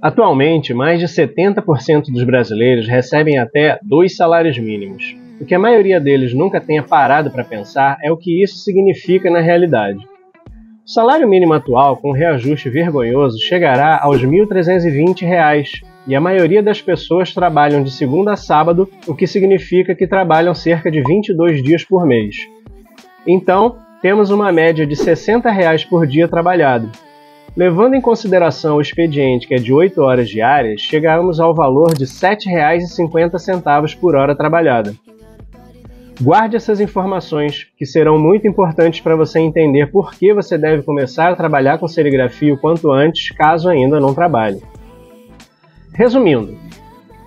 Atualmente, mais de 70% dos brasileiros recebem até dois salários mínimos. O que a maioria deles nunca tenha parado para pensar é o que isso significa na realidade. O salário mínimo atual, com um reajuste vergonhoso, chegará aos R$ 1.320 e a maioria das pessoas trabalham de segunda a sábado, o que significa que trabalham cerca de 22 dias por mês. Então, temos uma média de R$ 60 por dia trabalhado, Levando em consideração o expediente, que é de 8 horas diárias, chegamos ao valor de R$ 7,50 por hora trabalhada. Guarde essas informações, que serão muito importantes para você entender por que você deve começar a trabalhar com serigrafia o quanto antes, caso ainda não trabalhe. Resumindo,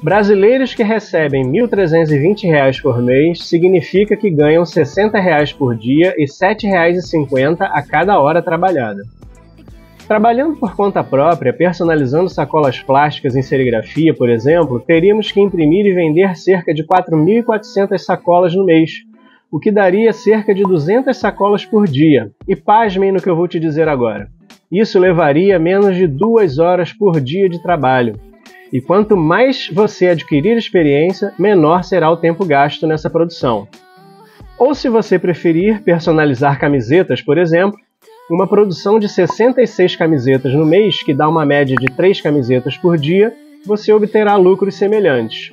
brasileiros que recebem R$ 1.320 por mês significa que ganham R$ 60 por dia e R$ 7,50 a cada hora trabalhada. Trabalhando por conta própria, personalizando sacolas plásticas em serigrafia, por exemplo, teríamos que imprimir e vender cerca de 4.400 sacolas no mês, o que daria cerca de 200 sacolas por dia. E pasmem no que eu vou te dizer agora. Isso levaria menos de duas horas por dia de trabalho. E quanto mais você adquirir experiência, menor será o tempo gasto nessa produção. Ou se você preferir personalizar camisetas, por exemplo, uma produção de 66 camisetas no mês, que dá uma média de 3 camisetas por dia, você obterá lucros semelhantes.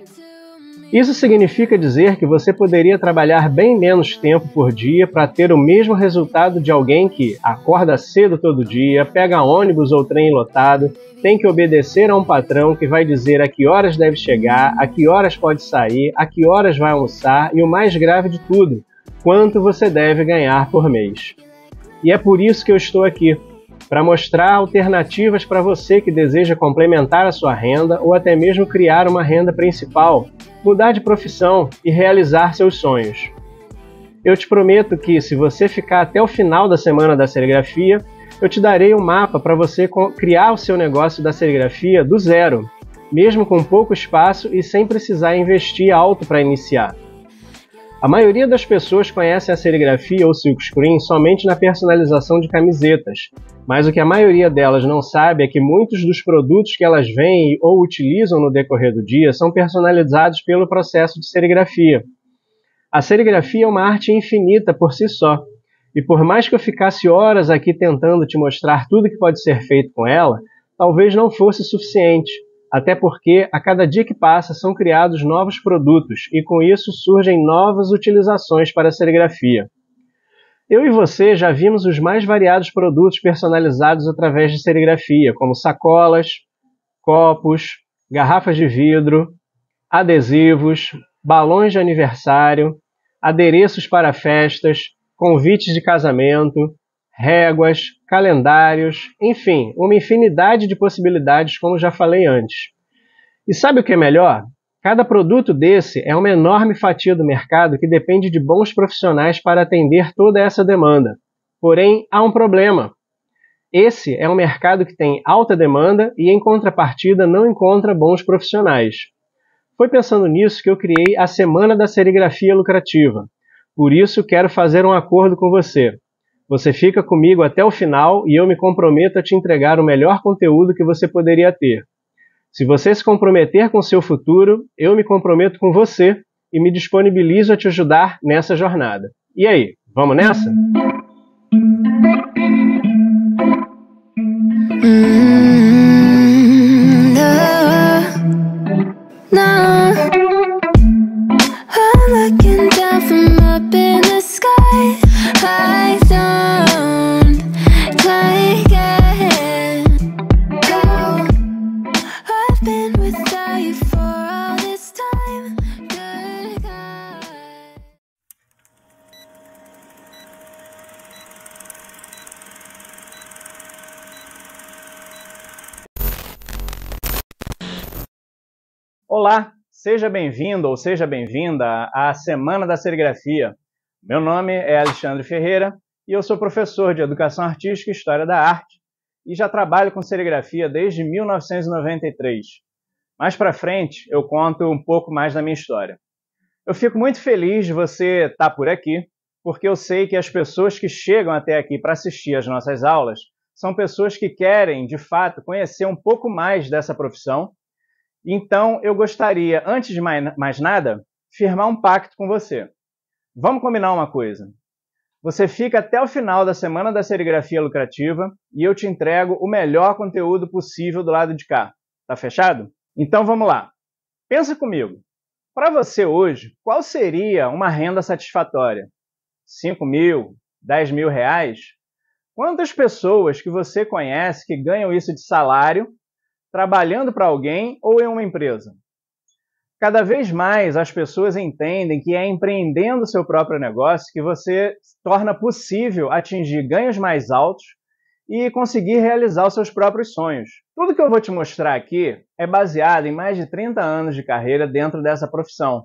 Isso significa dizer que você poderia trabalhar bem menos tempo por dia para ter o mesmo resultado de alguém que acorda cedo todo dia, pega ônibus ou trem lotado, tem que obedecer a um patrão que vai dizer a que horas deve chegar, a que horas pode sair, a que horas vai almoçar e o mais grave de tudo, quanto você deve ganhar por mês. E é por isso que eu estou aqui para mostrar alternativas para você que deseja complementar a sua renda ou até mesmo criar uma renda principal, mudar de profissão e realizar seus sonhos. Eu te prometo que, se você ficar até o final da semana da serigrafia, eu te darei um mapa para você criar o seu negócio da serigrafia do zero, mesmo com pouco espaço e sem precisar investir alto para iniciar. A maioria das pessoas conhece a serigrafia ou silkscreen somente na personalização de camisetas, mas o que a maioria delas não sabe é que muitos dos produtos que elas veem ou utilizam no decorrer do dia são personalizados pelo processo de serigrafia. A serigrafia é uma arte infinita por si só, e por mais que eu ficasse horas aqui tentando te mostrar tudo que pode ser feito com ela, talvez não fosse suficiente até porque a cada dia que passa são criados novos produtos e com isso surgem novas utilizações para a serigrafia. Eu e você já vimos os mais variados produtos personalizados através de serigrafia, como sacolas, copos, garrafas de vidro, adesivos, balões de aniversário, adereços para festas, convites de casamento, réguas, calendários, enfim, uma infinidade de possibilidades, como já falei antes. E sabe o que é melhor? Cada produto desse é uma enorme fatia do mercado que depende de bons profissionais para atender toda essa demanda. Porém, há um problema. Esse é um mercado que tem alta demanda e, em contrapartida, não encontra bons profissionais. Foi pensando nisso que eu criei a Semana da Serigrafia Lucrativa. Por isso, quero fazer um acordo com você. Você fica comigo até o final e eu me comprometo a te entregar o melhor conteúdo que você poderia ter. Se você se comprometer com seu futuro, eu me comprometo com você e me disponibilizo a te ajudar nessa jornada. E aí, vamos nessa? Hum, Seja bem-vindo ou seja bem-vinda à Semana da Serigrafia. Meu nome é Alexandre Ferreira e eu sou professor de Educação Artística e História da Arte e já trabalho com serigrafia desde 1993. Mais para frente eu conto um pouco mais da minha história. Eu fico muito feliz de você estar tá por aqui, porque eu sei que as pessoas que chegam até aqui para assistir às nossas aulas são pessoas que querem, de fato, conhecer um pouco mais dessa profissão então, eu gostaria, antes de mais nada, firmar um pacto com você. Vamos combinar uma coisa. Você fica até o final da Semana da Serigrafia Lucrativa e eu te entrego o melhor conteúdo possível do lado de cá. Tá fechado? Então vamos lá. Pensa comigo. Para você hoje, qual seria uma renda satisfatória? 5 mil? 10 mil reais? Quantas pessoas que você conhece que ganham isso de salário trabalhando para alguém ou em uma empresa. Cada vez mais as pessoas entendem que é empreendendo seu próprio negócio que você torna possível atingir ganhos mais altos e conseguir realizar os seus próprios sonhos. Tudo que eu vou te mostrar aqui é baseado em mais de 30 anos de carreira dentro dessa profissão.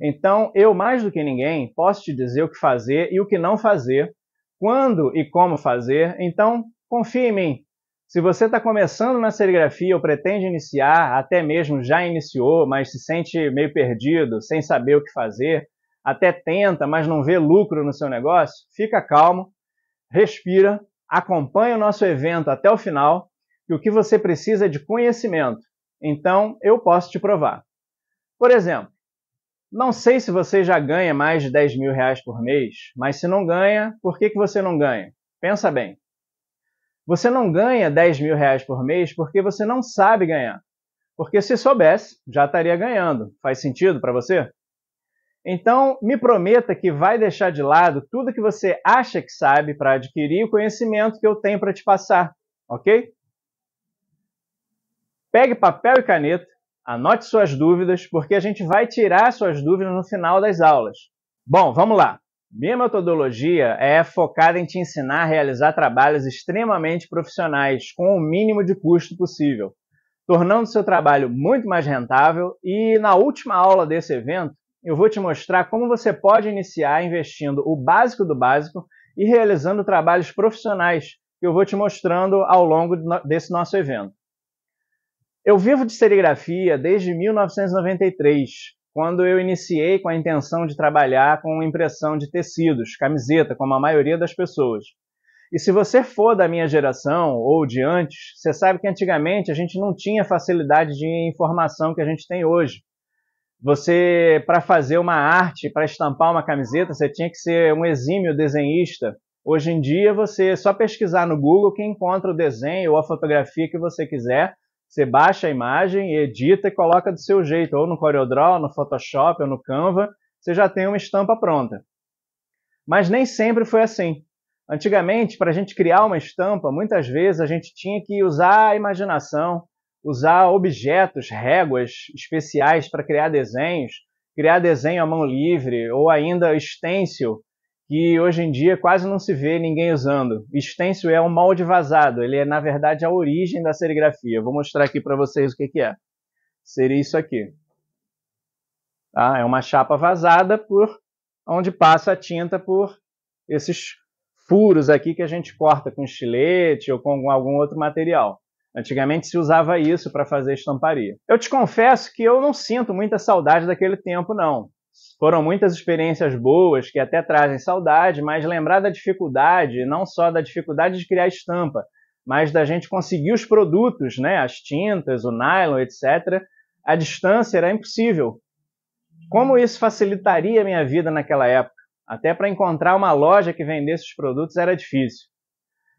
Então, eu mais do que ninguém posso te dizer o que fazer e o que não fazer, quando e como fazer. Então, confia em mim. Se você está começando na serigrafia ou pretende iniciar, até mesmo já iniciou, mas se sente meio perdido, sem saber o que fazer, até tenta, mas não vê lucro no seu negócio, fica calmo, respira, acompanha o nosso evento até o final que o que você precisa é de conhecimento. Então, eu posso te provar. Por exemplo, não sei se você já ganha mais de 10 mil reais por mês, mas se não ganha, por que, que você não ganha? Pensa bem. Você não ganha 10 mil reais por mês porque você não sabe ganhar. Porque se soubesse, já estaria ganhando. Faz sentido para você? Então, me prometa que vai deixar de lado tudo que você acha que sabe para adquirir o conhecimento que eu tenho para te passar, ok? Pegue papel e caneta, anote suas dúvidas, porque a gente vai tirar suas dúvidas no final das aulas. Bom, vamos lá. Minha metodologia é focada em te ensinar a realizar trabalhos extremamente profissionais, com o mínimo de custo possível, tornando seu trabalho muito mais rentável. E na última aula desse evento, eu vou te mostrar como você pode iniciar investindo o básico do básico e realizando trabalhos profissionais que eu vou te mostrando ao longo desse nosso evento. Eu vivo de serigrafia desde 1993 quando eu iniciei com a intenção de trabalhar com impressão de tecidos, camiseta, como a maioria das pessoas. E se você for da minha geração ou de antes, você sabe que antigamente a gente não tinha facilidade de informação que a gente tem hoje. Você, para fazer uma arte, para estampar uma camiseta, você tinha que ser um exímio desenhista. Hoje em dia, você só pesquisar no Google que encontra o desenho ou a fotografia que você quiser você baixa a imagem, edita e coloca do seu jeito, ou no CorelDRAW, no Photoshop, ou no Canva, você já tem uma estampa pronta. Mas nem sempre foi assim. Antigamente, para a gente criar uma estampa, muitas vezes a gente tinha que usar a imaginação, usar objetos, réguas especiais para criar desenhos, criar desenho à mão livre, ou ainda stencil, que hoje em dia quase não se vê ninguém usando. Stencil é um molde vazado, ele é na verdade a origem da serigrafia. vou mostrar aqui para vocês o que, que é. Seria isso aqui. Tá? É uma chapa vazada por onde passa a tinta por esses furos aqui que a gente corta com estilete ou com algum outro material. Antigamente se usava isso para fazer estamparia. Eu te confesso que eu não sinto muita saudade daquele tempo, não. Foram muitas experiências boas que até trazem saudade, mas lembrar da dificuldade, não só da dificuldade de criar estampa, mas da gente conseguir os produtos, né, as tintas, o nylon, etc., a distância era impossível. Como isso facilitaria a minha vida naquela época? Até para encontrar uma loja que vendesse os produtos era difícil.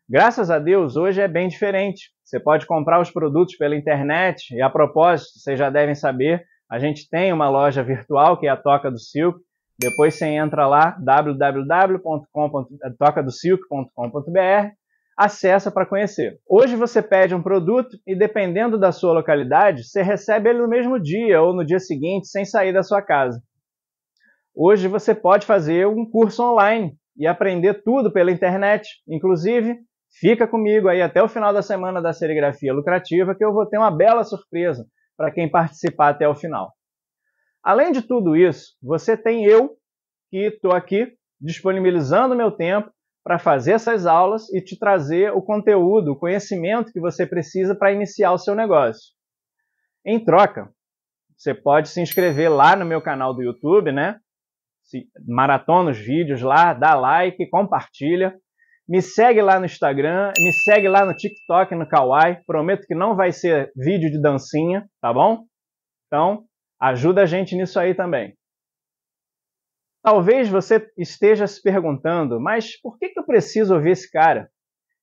Graças a Deus, hoje é bem diferente. Você pode comprar os produtos pela internet e, a propósito, vocês já devem saber, a gente tem uma loja virtual que é a Toca do Silk. Depois você entra lá, www.tocadosilk.com.br, eh, acessa para conhecer. Hoje você pede um produto e, dependendo da sua localidade, você recebe ele no mesmo dia ou no dia seguinte, sem sair da sua casa. Hoje você pode fazer um curso online e aprender tudo pela internet. Inclusive, fica comigo aí até o final da semana da serigrafia lucrativa que eu vou ter uma bela surpresa para quem participar até o final. Além de tudo isso, você tem eu que estou aqui disponibilizando meu tempo para fazer essas aulas e te trazer o conteúdo, o conhecimento que você precisa para iniciar o seu negócio. Em troca, você pode se inscrever lá no meu canal do YouTube, né? Maratona os vídeos lá, dá like, compartilha. Me segue lá no Instagram, me segue lá no TikTok, no Kawaii. Prometo que não vai ser vídeo de dancinha, tá bom? Então, ajuda a gente nisso aí também. Talvez você esteja se perguntando, mas por que, que eu preciso ouvir esse cara?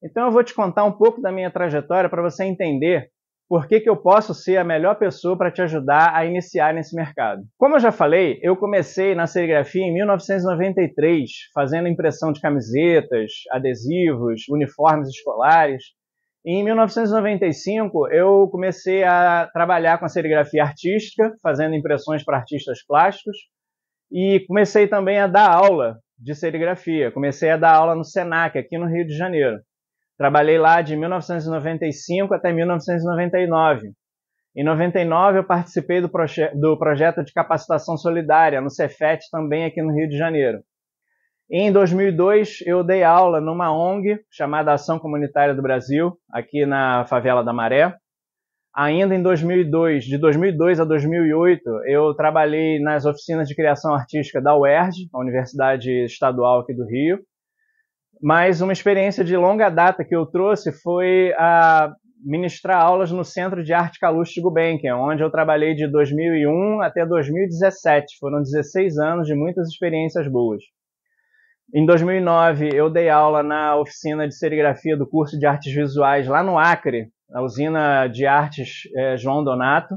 Então eu vou te contar um pouco da minha trajetória para você entender por que, que eu posso ser a melhor pessoa para te ajudar a iniciar nesse mercado. Como eu já falei, eu comecei na serigrafia em 1993, fazendo impressão de camisetas, adesivos, uniformes escolares. Em 1995, eu comecei a trabalhar com a serigrafia artística, fazendo impressões para artistas plásticos, e comecei também a dar aula de serigrafia. Comecei a dar aula no SENAC, aqui no Rio de Janeiro. Trabalhei lá de 1995 até 1999. Em 99 eu participei do, proje do projeto de capacitação solidária no Cefet também aqui no Rio de Janeiro. E em 2002 eu dei aula numa ONG chamada Ação Comunitária do Brasil, aqui na favela da Maré. Ainda em 2002, de 2002 a 2008, eu trabalhei nas oficinas de criação artística da UERJ, a Universidade Estadual aqui do Rio, mas uma experiência de longa data que eu trouxe foi a ministrar aulas no Centro de Arte Calouste Gulbenkian, onde eu trabalhei de 2001 até 2017. Foram 16 anos de muitas experiências boas. Em 2009, eu dei aula na oficina de serigrafia do curso de artes visuais lá no Acre, na usina de artes eh, João Donato.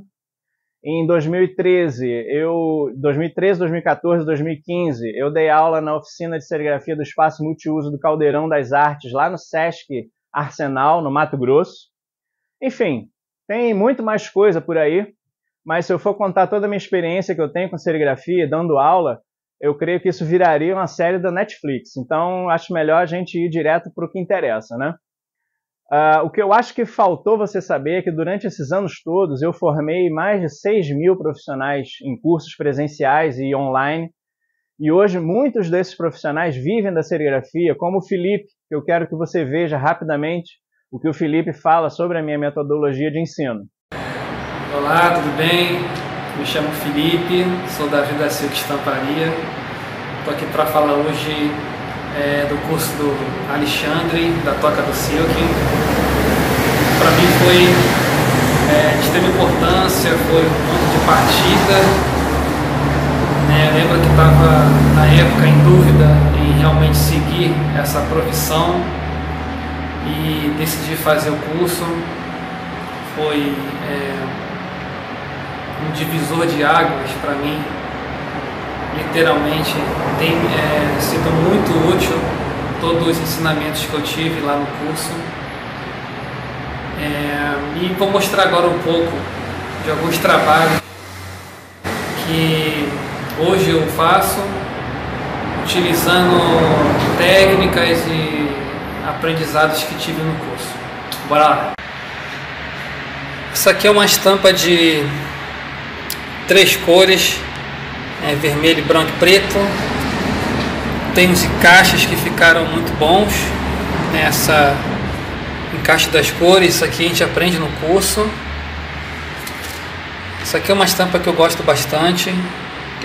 Em 2013, eu 2013, 2014, 2015, eu dei aula na oficina de serigrafia do espaço multiuso do Caldeirão das Artes lá no SESC Arsenal, no Mato Grosso. Enfim, tem muito mais coisa por aí, mas se eu for contar toda a minha experiência que eu tenho com serigrafia, dando aula, eu creio que isso viraria uma série da Netflix. Então, acho melhor a gente ir direto para o que interessa, né? Uh, o que eu acho que faltou você saber é que durante esses anos todos eu formei mais de 6 mil profissionais em cursos presenciais e online. E hoje muitos desses profissionais vivem da serigrafia, como o Felipe, que eu quero que você veja rapidamente o que o Felipe fala sobre a minha metodologia de ensino. Olá, tudo bem? Me chamo Felipe, sou da Vida Silva Estamparia. Estou aqui para falar hoje é, do curso do Alexandre, da Toca do Silk. Para mim foi é, de extrema importância, foi um ponto de partida. É, lembro que estava na época em dúvida em realmente seguir essa profissão e decidi fazer o curso. Foi é, um divisor de águas para mim literalmente tem é, sido muito útil todos os ensinamentos que eu tive lá no curso. É, e vou mostrar agora um pouco de alguns trabalhos que hoje eu faço utilizando técnicas e aprendizados que tive no curso. Bora lá! Isso aqui é uma estampa de três cores é, vermelho, branco e preto. Tem encaixes que ficaram muito bons. nessa né? encaixe das cores, isso aqui a gente aprende no curso. Isso aqui é uma estampa que eu gosto bastante.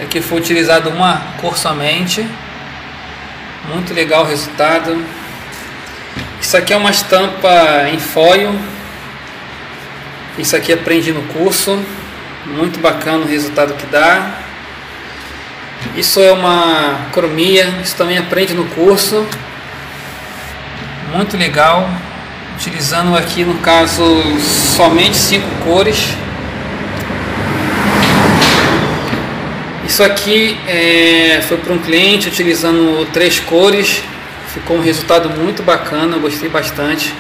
Aqui foi utilizado uma cor somente. Muito legal o resultado. Isso aqui é uma estampa em foil. Isso aqui aprendi no curso. Muito bacana o resultado que dá. Isso é uma cromia, isso também aprende no curso. Muito legal. Utilizando aqui no caso somente cinco cores. Isso aqui é, foi para um cliente utilizando três cores. Ficou um resultado muito bacana, eu gostei bastante.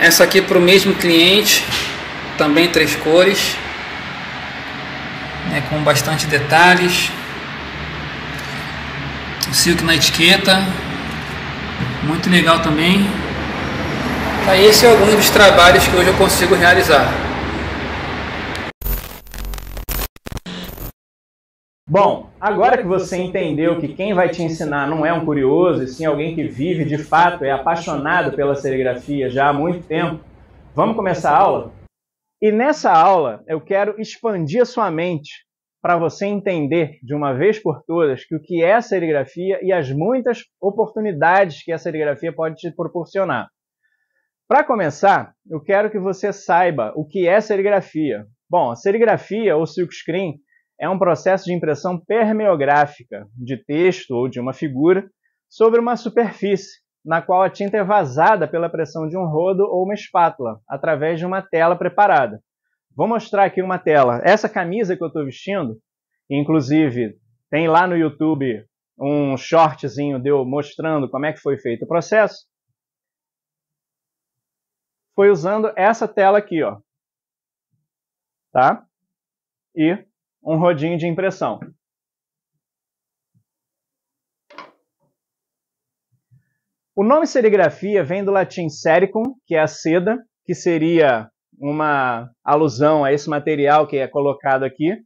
Essa aqui para o mesmo cliente, também três cores né, com bastante detalhes. O silk na etiqueta, muito legal também. Tá, esse é algum dos trabalhos que hoje eu consigo realizar. Bom, agora que você entendeu que quem vai te ensinar não é um curioso, e sim alguém que vive de fato, é apaixonado pela serigrafia já há muito tempo, vamos começar a aula? E nessa aula eu quero expandir a sua mente para você entender de uma vez por todas que o que é serigrafia e as muitas oportunidades que a serigrafia pode te proporcionar. Para começar, eu quero que você saiba o que é serigrafia. Bom, a serigrafia ou silkscreen é um processo de impressão permeográfica de texto ou de uma figura sobre uma superfície, na qual a tinta é vazada pela pressão de um rodo ou uma espátula, através de uma tela preparada. Vou mostrar aqui uma tela. Essa camisa que eu estou vestindo, inclusive tem lá no YouTube um shortzinho deu mostrando como é que foi feito o processo. Foi usando essa tela aqui, ó. Tá? E um rodinho de impressão. O nome serigrafia vem do latim sericum, que é a seda, que seria uma alusão a esse material que é colocado aqui.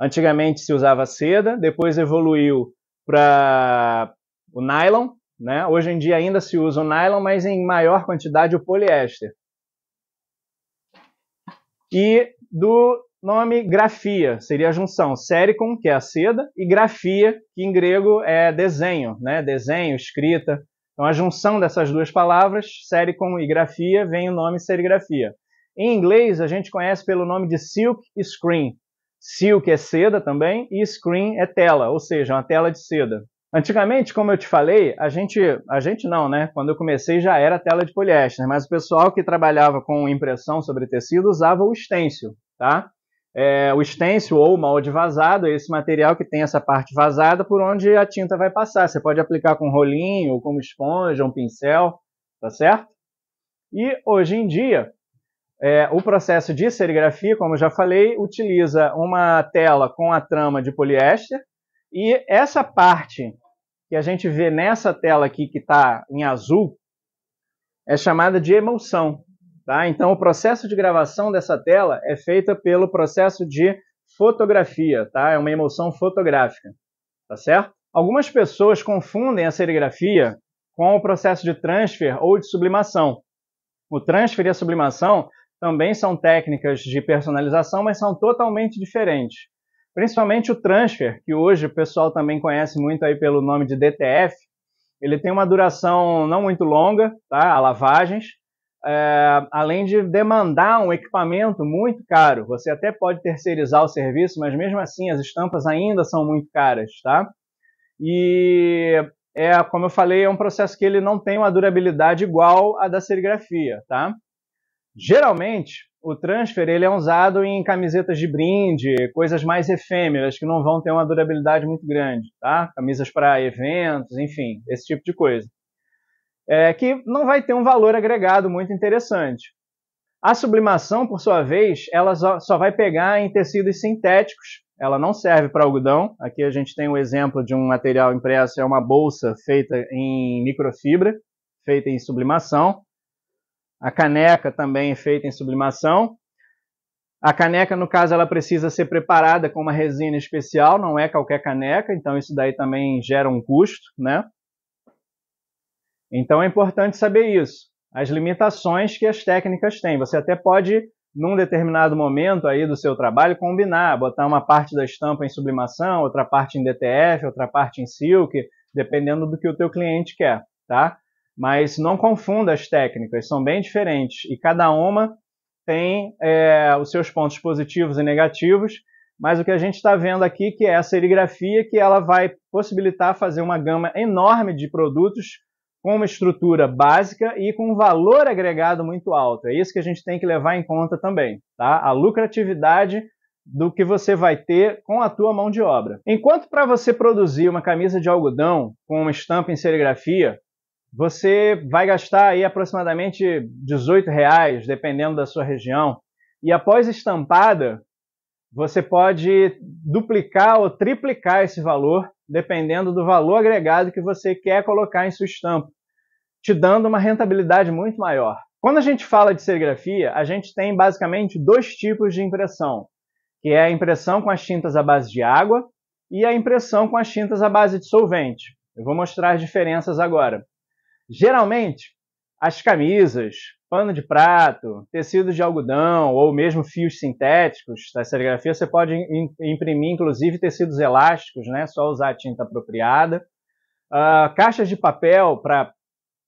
Antigamente se usava seda, depois evoluiu para o nylon, né? Hoje em dia ainda se usa o nylon, mas em maior quantidade o poliéster. E do nome grafia, seria a junção sericum, que é a seda, e grafia, que em grego é desenho, né? Desenho, escrita. Então, a junção dessas duas palavras, sericon e grafia, vem o nome serigrafia. Em inglês, a gente conhece pelo nome de silk e screen. Silk é seda também e screen é tela, ou seja, uma tela de seda. Antigamente, como eu te falei, a gente, a gente não, né? Quando eu comecei já era tela de poliéster, mas o pessoal que trabalhava com impressão sobre tecido usava o stencil, tá? é, o stencil ou o molde vazado, é esse material que tem essa parte vazada por onde a tinta vai passar. Você pode aplicar com rolinho, ou como esponja, um pincel, tá certo? E hoje em dia, é, o processo de serigrafia, como eu já falei, utiliza uma tela com a trama de poliéster e essa parte que a gente vê nessa tela aqui que está em azul é chamada de emulsão. Tá? Então, o processo de gravação dessa tela é feito pelo processo de fotografia, tá? é uma emoção fotográfica. Tá certo? Algumas pessoas confundem a serigrafia com o processo de transfer ou de sublimação. O transfer e a sublimação também são técnicas de personalização, mas são totalmente diferentes. Principalmente o transfer, que hoje o pessoal também conhece muito aí pelo nome de DTF, ele tem uma duração não muito longa, tá? A lavagens, é, além de demandar um equipamento muito caro, você até pode terceirizar o serviço, mas mesmo assim as estampas ainda são muito caras, tá? E é, como eu falei, é um processo que ele não tem uma durabilidade igual à da serigrafia, tá? Geralmente, o transfer ele é usado em camisetas de brinde, coisas mais efêmeras que não vão ter uma durabilidade muito grande, tá? Camisas para eventos, enfim, esse tipo de coisa é, que não vai ter um valor agregado muito interessante. A sublimação, por sua vez, ela só vai pegar em tecidos sintéticos, ela não serve para algodão. Aqui a gente tem o um exemplo de um material impresso, é uma bolsa feita em microfibra, feita em sublimação. A caneca também é feita em sublimação. A caneca, no caso, ela precisa ser preparada com uma resina especial, não é qualquer caneca, então isso daí também gera um custo, né? Então é importante saber isso, as limitações que as técnicas têm. Você até pode, num determinado momento aí do seu trabalho, combinar, botar uma parte da estampa em sublimação, outra parte em DTF, outra parte em silk, dependendo do que o teu cliente quer, tá? Mas não confunda as técnicas, são bem diferentes e cada uma tem é, os seus pontos positivos e negativos, mas o que a gente está vendo aqui que é a serigrafia que ela vai possibilitar fazer uma gama enorme de produtos com uma estrutura básica e com um valor agregado muito alto. É isso que a gente tem que levar em conta também, tá? A lucratividade do que você vai ter com a tua mão de obra. Enquanto para você produzir uma camisa de algodão com uma estampa em serigrafia, você vai gastar aí aproximadamente 18 reais, dependendo da sua região. E após estampada, você pode duplicar ou triplicar esse valor dependendo do valor agregado que você quer colocar em sua estampa, te dando uma rentabilidade muito maior. Quando a gente fala de serigrafia, a gente tem basicamente dois tipos de impressão, que é a impressão com as tintas à base de água e a impressão com as tintas à base de solvente. Eu vou mostrar as diferenças agora. Geralmente, as camisas, pano de prato, tecidos de algodão ou mesmo fios sintéticos da serigrafia. Você pode imprimir, inclusive, tecidos elásticos, né? Só usar a tinta apropriada. Uh, caixas de papel para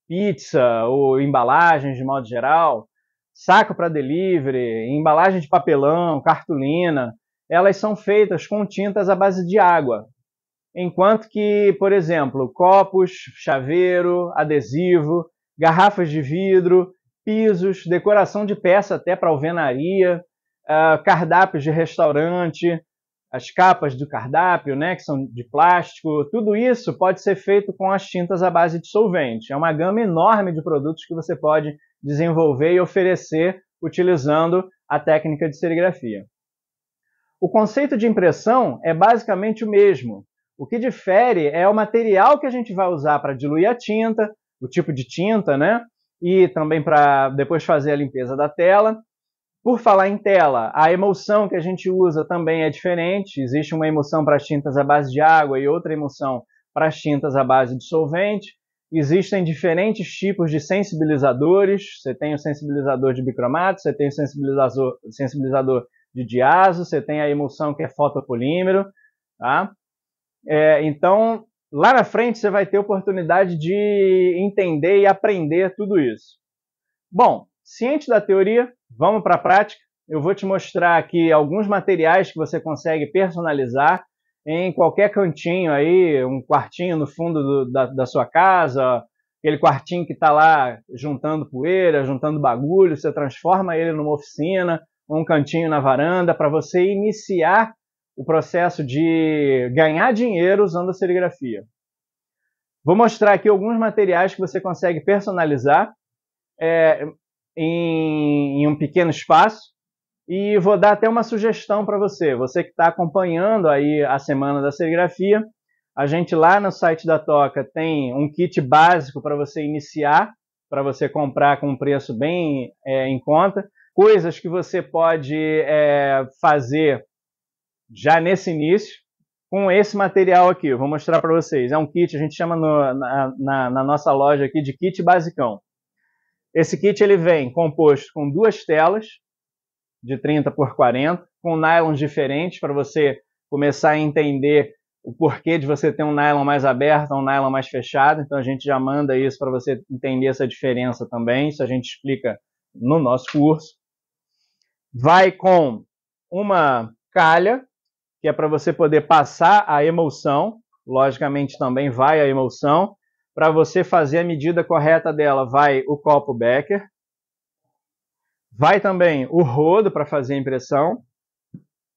pizza ou embalagens de modo geral, saco para delivery, embalagem de papelão, cartolina, elas são feitas com tintas à base de água. Enquanto que, por exemplo, copos, chaveiro, adesivo, garrafas de vidro pisos, decoração de peça até para alvenaria, uh, cardápios de restaurante, as capas do cardápio, né, que são de plástico, tudo isso pode ser feito com as tintas à base de solvente. É uma gama enorme de produtos que você pode desenvolver e oferecer utilizando a técnica de serigrafia. O conceito de impressão é basicamente o mesmo. O que difere é o material que a gente vai usar para diluir a tinta, o tipo de tinta, né? e também para depois fazer a limpeza da tela. Por falar em tela, a emulsão que a gente usa também é diferente. Existe uma emulsão para as tintas à base de água e outra emulsão para as tintas à base de solvente. Existem diferentes tipos de sensibilizadores. Você tem o sensibilizador de bicromato, você tem o sensibilizador, sensibilizador de diazo, você tem a emulsão que é fotopolímero. Tá? É, então, Lá na frente você vai ter oportunidade de entender e aprender tudo isso. Bom, ciente da teoria, vamos para a prática. Eu vou te mostrar aqui alguns materiais que você consegue personalizar em qualquer cantinho aí, um quartinho no fundo do, da, da sua casa, aquele quartinho que está lá juntando poeira, juntando bagulho, você transforma ele numa oficina, um cantinho na varanda para você iniciar o processo de ganhar dinheiro usando a serigrafia. Vou mostrar aqui alguns materiais que você consegue personalizar é, em, em um pequeno espaço e vou dar até uma sugestão para você. Você que está acompanhando aí a Semana da Serigrafia, a gente lá no site da Toca tem um kit básico para você iniciar, para você comprar com um preço bem é, em conta. Coisas que você pode é, fazer já nesse início com esse material aqui. Eu vou mostrar para vocês. É um kit, a gente chama no, na, na, na nossa loja aqui de kit basicão. Esse kit ele vem composto com duas telas de 30 por 40, com nylons diferentes para você começar a entender o porquê de você ter um nylon mais aberto um nylon mais fechado. Então a gente já manda isso para você entender essa diferença também. Isso a gente explica no nosso curso. Vai com uma calha que é para você poder passar a emoção, logicamente também vai a emoção, para você fazer a medida correta dela, vai o copo Becker, vai também o rodo para fazer a impressão,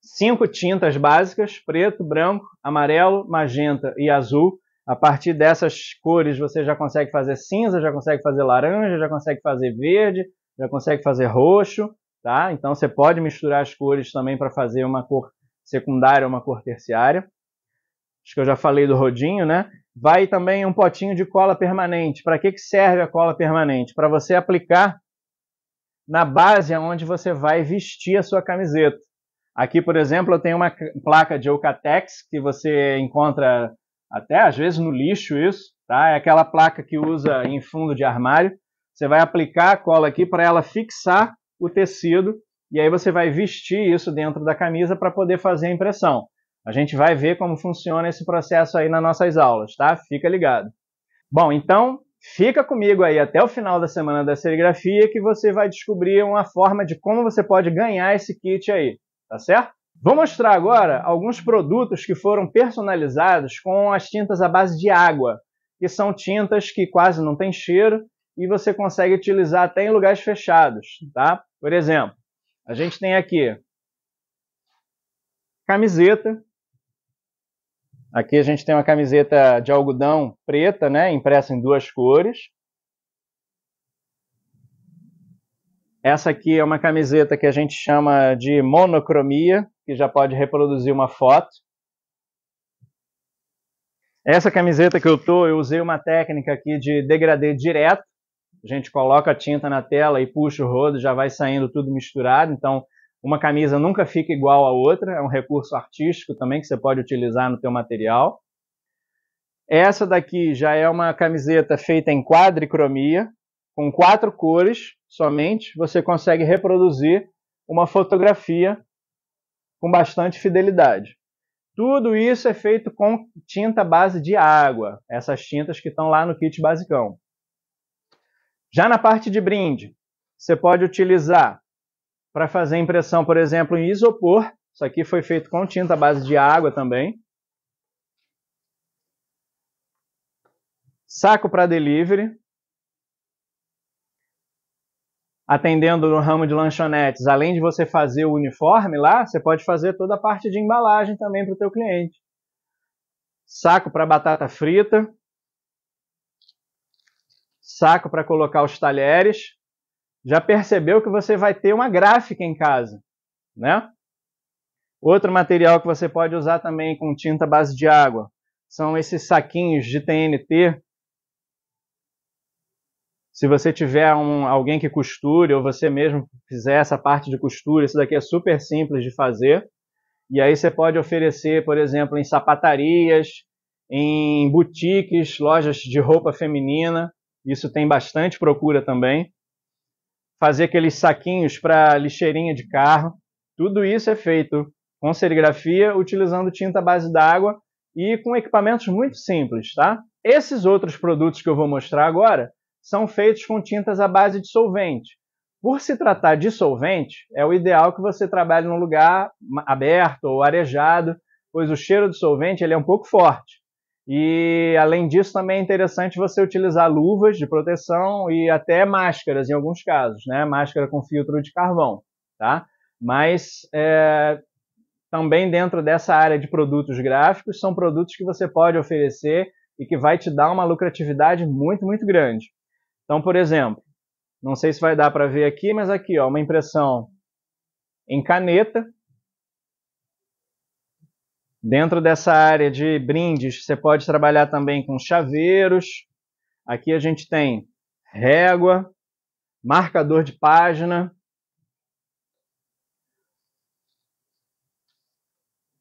cinco tintas básicas, preto, branco, amarelo, magenta e azul. A partir dessas cores você já consegue fazer cinza, já consegue fazer laranja, já consegue fazer verde, já consegue fazer roxo, tá? Então você pode misturar as cores também para fazer uma cor secundária, uma cor terciária. Acho que eu já falei do rodinho, né? Vai também um potinho de cola permanente. Para que, que serve a cola permanente? Para você aplicar na base onde você vai vestir a sua camiseta. Aqui, por exemplo, eu tenho uma placa de Eucatex que você encontra até às vezes no lixo isso, tá? É aquela placa que usa em fundo de armário. Você vai aplicar a cola aqui para ela fixar o tecido e aí você vai vestir isso dentro da camisa para poder fazer a impressão. A gente vai ver como funciona esse processo aí nas nossas aulas, tá? Fica ligado. Bom, então fica comigo aí até o final da semana da serigrafia que você vai descobrir uma forma de como você pode ganhar esse kit aí, tá certo? Vou mostrar agora alguns produtos que foram personalizados com as tintas à base de água, que são tintas que quase não têm cheiro e você consegue utilizar até em lugares fechados, tá? Por exemplo, a gente tem aqui camiseta. Aqui a gente tem uma camiseta de algodão preta, né, impressa em duas cores. Essa aqui é uma camiseta que a gente chama de monocromia, que já pode reproduzir uma foto. Essa camiseta que eu tô, eu usei uma técnica aqui de degradê direto, a gente coloca a tinta na tela e puxa o rodo, já vai saindo tudo misturado. Então, uma camisa nunca fica igual à outra, é um recurso artístico também que você pode utilizar no teu material. Essa daqui já é uma camiseta feita em quadricromia, com quatro cores somente, você consegue reproduzir uma fotografia com bastante fidelidade. Tudo isso é feito com tinta base de água, essas tintas que estão lá no kit basicão. Já na parte de brinde, você pode utilizar para fazer impressão, por exemplo, em isopor. Isso aqui foi feito com tinta à base de água também. Saco para delivery. Atendendo no ramo de lanchonetes, além de você fazer o uniforme lá, você pode fazer toda a parte de embalagem também para o teu cliente. Saco para batata frita, saco para colocar os talheres, já percebeu que você vai ter uma gráfica em casa, né? Outro material que você pode usar também com tinta base de água são esses saquinhos de TNT. Se você tiver um, alguém que costure ou você mesmo fizer essa parte de costura, isso daqui é super simples de fazer. E aí você pode oferecer, por exemplo, em sapatarias, em boutiques, lojas de roupa feminina. Isso tem bastante procura também. Fazer aqueles saquinhos para lixeirinha de carro. Tudo isso é feito com serigrafia, utilizando tinta base d'água e com equipamentos muito simples, tá? Esses outros produtos que eu vou mostrar agora são feitos com tintas à base de solvente. Por se tratar de solvente, é o ideal que você trabalhe num lugar aberto ou arejado, pois o cheiro do solvente ele é um pouco forte. E além disso, também é interessante você utilizar luvas de proteção e até máscaras em alguns casos, né? Máscara com filtro de carvão, tá? Mas é, também dentro dessa área de produtos gráficos, são produtos que você pode oferecer e que vai te dar uma lucratividade muito, muito grande. Então, por exemplo, não sei se vai dar para ver aqui, mas aqui, ó, uma impressão em caneta, Dentro dessa área de brindes, você pode trabalhar também com chaveiros. Aqui a gente tem régua, marcador de página.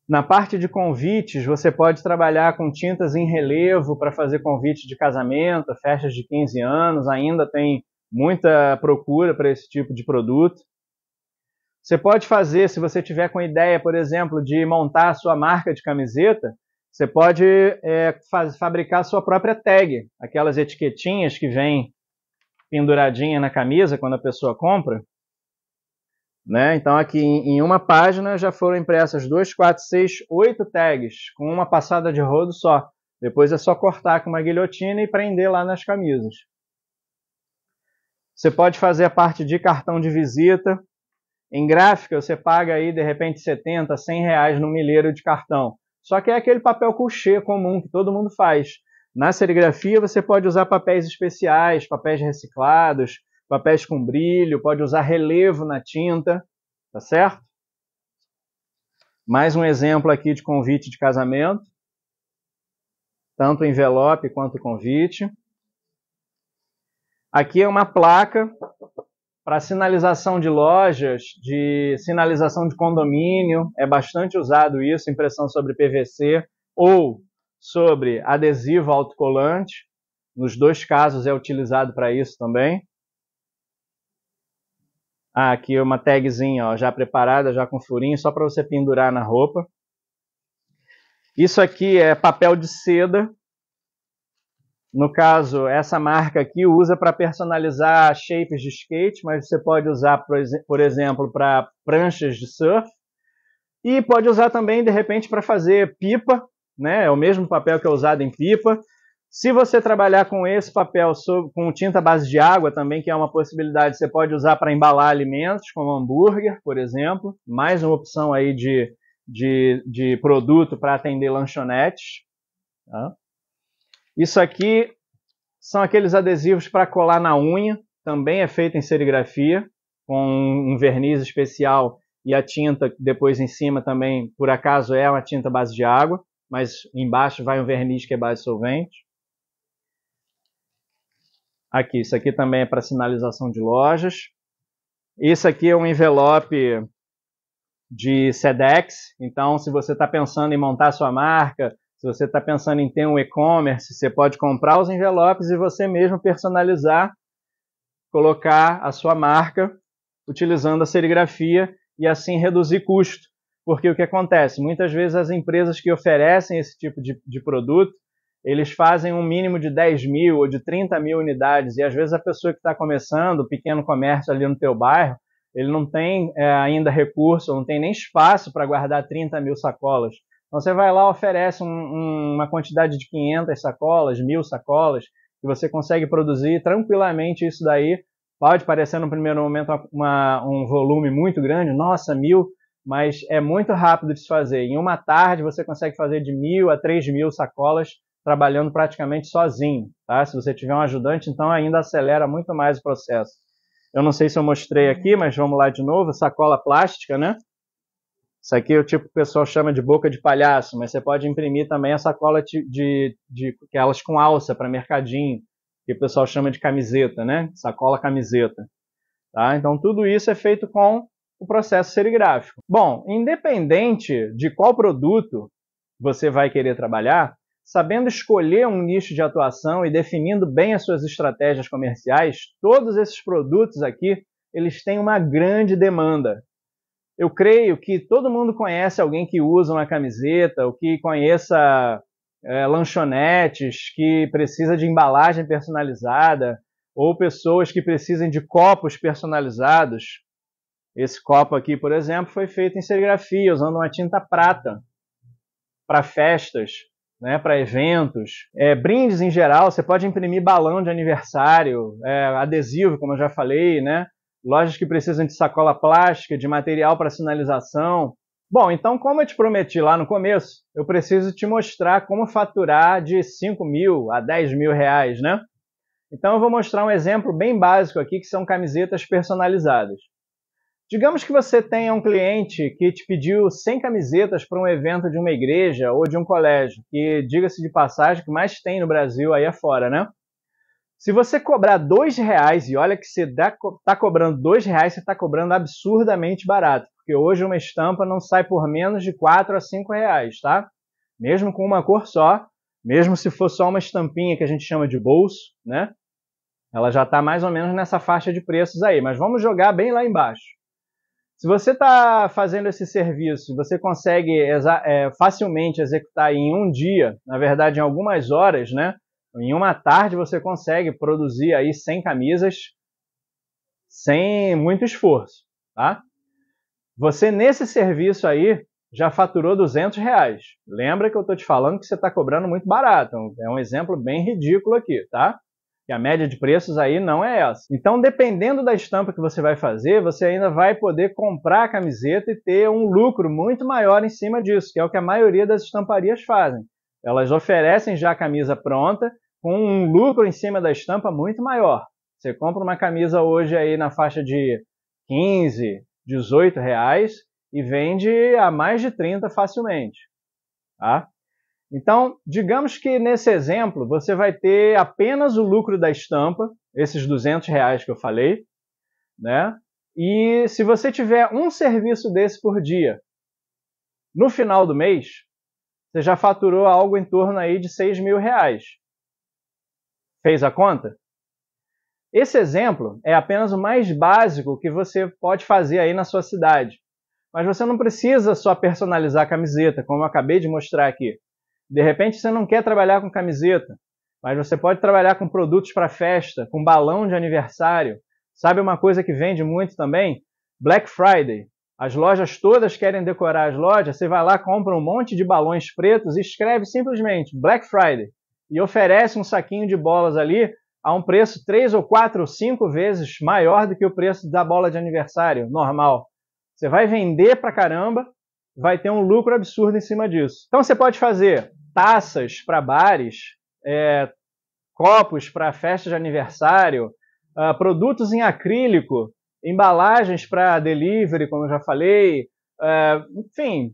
Na parte de convites, você pode trabalhar com tintas em relevo para fazer convite de casamento, festas de 15 anos. Ainda tem muita procura para esse tipo de produto. Você pode fazer, se você tiver com ideia, por exemplo, de montar a sua marca de camiseta, você pode é, faz, fabricar a sua própria tag, aquelas etiquetinhas que vêm penduradinha na camisa quando a pessoa compra. Né? Então, aqui em uma página já foram impressas 2, 4, 6, 8 tags, com uma passada de rodo só. Depois é só cortar com uma guilhotina e prender lá nas camisas. Você pode fazer a parte de cartão de visita. Em gráfica, você paga aí, de repente, 70, 100 reais no milheiro de cartão. Só que é aquele papel couchê comum que todo mundo faz. Na serigrafia, você pode usar papéis especiais, papéis reciclados, papéis com brilho, pode usar relevo na tinta, tá certo? Mais um exemplo aqui de convite de casamento, tanto envelope quanto convite. Aqui é uma placa para sinalização de lojas, de sinalização de condomínio, é bastante usado isso, impressão sobre PVC ou sobre adesivo autocolante. Nos dois casos é utilizado para isso também. Ah, aqui uma tagzinha ó, já preparada, já com furinho, só para você pendurar na roupa. Isso aqui é papel de seda, no caso, essa marca aqui usa para personalizar shapes de skate, mas você pode usar, por exemplo, para pranchas de surf. E pode usar também, de repente, para fazer pipa, né? É o mesmo papel que é usado em pipa. Se você trabalhar com esse papel com tinta base de água também, que é uma possibilidade, você pode usar para embalar alimentos, como hambúrguer, por exemplo. Mais uma opção aí de, de, de produto para atender lanchonetes. Tá? Isso aqui são aqueles adesivos para colar na unha, também é feito em serigrafia, com um verniz especial e a tinta depois em cima também, por acaso, é uma tinta base de água, mas embaixo vai um verniz que é base solvente. Aqui, isso aqui também é para sinalização de lojas. Isso aqui é um envelope de Sedex. Então, se você está pensando em montar sua marca, se você está pensando em ter um e-commerce, você pode comprar os envelopes e você mesmo personalizar, colocar a sua marca utilizando a serigrafia e assim reduzir custo. Porque o que acontece? Muitas vezes as empresas que oferecem esse tipo de, de produto, eles fazem um mínimo de 10 mil ou de 30 mil unidades. E às vezes a pessoa que está começando, o pequeno comércio ali no teu bairro, ele não tem é, ainda recurso, não tem nem espaço para guardar 30 mil sacolas. Então você vai lá, oferece um, um, uma quantidade de 500 sacolas, mil sacolas, que você consegue produzir tranquilamente isso daí. Pode parecer no primeiro momento uma, um volume muito grande, nossa, mil, mas é muito rápido de se fazer. Em uma tarde você consegue fazer de mil a três mil sacolas trabalhando praticamente sozinho, tá? Se você tiver um ajudante, então ainda acelera muito mais o processo. Eu não sei se eu mostrei uhum. aqui, mas vamos lá de novo, sacola plástica, né? Isso aqui é o tipo que o pessoal chama de boca de palhaço, mas você pode imprimir também a sacola de, de, de aquelas com alça para mercadinho, que o pessoal chama de camiseta, né? Sacola camiseta. Tá? Então tudo isso é feito com o processo serigráfico. Bom, independente de qual produto você vai querer trabalhar, sabendo escolher um nicho de atuação e definindo bem as suas estratégias comerciais, todos esses produtos aqui, eles têm uma grande demanda eu creio que todo mundo conhece alguém que usa uma camiseta, ou que conheça é, lanchonetes, que precisa de embalagem personalizada, ou pessoas que precisem de copos personalizados. Esse copo aqui, por exemplo, foi feito em serigrafia, usando uma tinta prata para festas, né, para eventos, é, brindes em geral. Você pode imprimir balão de aniversário, é, adesivo, como eu já falei, né? lojas que precisam de sacola plástica, de material para sinalização. Bom, então, como eu te prometi lá no começo, eu preciso te mostrar como faturar de 5 mil a 10 mil reais, né? Então, eu vou mostrar um exemplo bem básico aqui, que são camisetas personalizadas. Digamos que você tenha um cliente que te pediu 100 camisetas para um evento de uma igreja ou de um colégio, que, diga-se de passagem, que mais tem no Brasil aí afora, né? Se você cobrar dois reais, e olha que você está cobrando dois reais, você está cobrando absurdamente barato, porque hoje uma estampa não sai por menos de quatro a cinco reais, tá? Mesmo com uma cor só, mesmo se for só uma estampinha que a gente chama de bolso, né? Ela já está mais ou menos nessa faixa de preços aí, mas vamos jogar bem lá embaixo. Se você está fazendo esse serviço, você consegue eh, facilmente executar em um dia, na verdade em algumas horas, né? Em uma tarde você consegue produzir aí 100 camisas sem muito esforço, tá? Você nesse serviço aí já faturou 200 reais. Lembra que eu estou te falando que você está cobrando muito barato. É um exemplo bem ridículo aqui, tá? E a média de preços aí não é essa. Então, dependendo da estampa que você vai fazer, você ainda vai poder comprar a camiseta e ter um lucro muito maior em cima disso, que é o que a maioria das estamparias fazem. Elas oferecem já a camisa pronta com um lucro em cima da estampa muito maior. Você compra uma camisa hoje aí na faixa de 15, 18 reais e vende a mais de 30 facilmente. Tá? Então, digamos que nesse exemplo você vai ter apenas o lucro da estampa, esses 200 reais que eu falei, né? E se você tiver um serviço desse por dia, no final do mês, você já faturou algo em torno aí de 6 mil reais. Fez a conta? Esse exemplo é apenas o mais básico que você pode fazer aí na sua cidade. Mas você não precisa só personalizar a camiseta, como eu acabei de mostrar aqui. De repente você não quer trabalhar com camiseta, mas você pode trabalhar com produtos para festa, com balão de aniversário. Sabe uma coisa que vende muito também? Black Friday. As lojas todas querem decorar as lojas, você vai lá, compra um monte de balões pretos e escreve simplesmente Black Friday e oferece um saquinho de bolas ali a um preço três ou quatro ou cinco vezes maior do que o preço da bola de aniversário normal. Você vai vender pra caramba, vai ter um lucro absurdo em cima disso. Então você pode fazer taças para bares, é, copos para festa de aniversário, uh, produtos em acrílico, embalagens para delivery, como eu já falei, uh, enfim,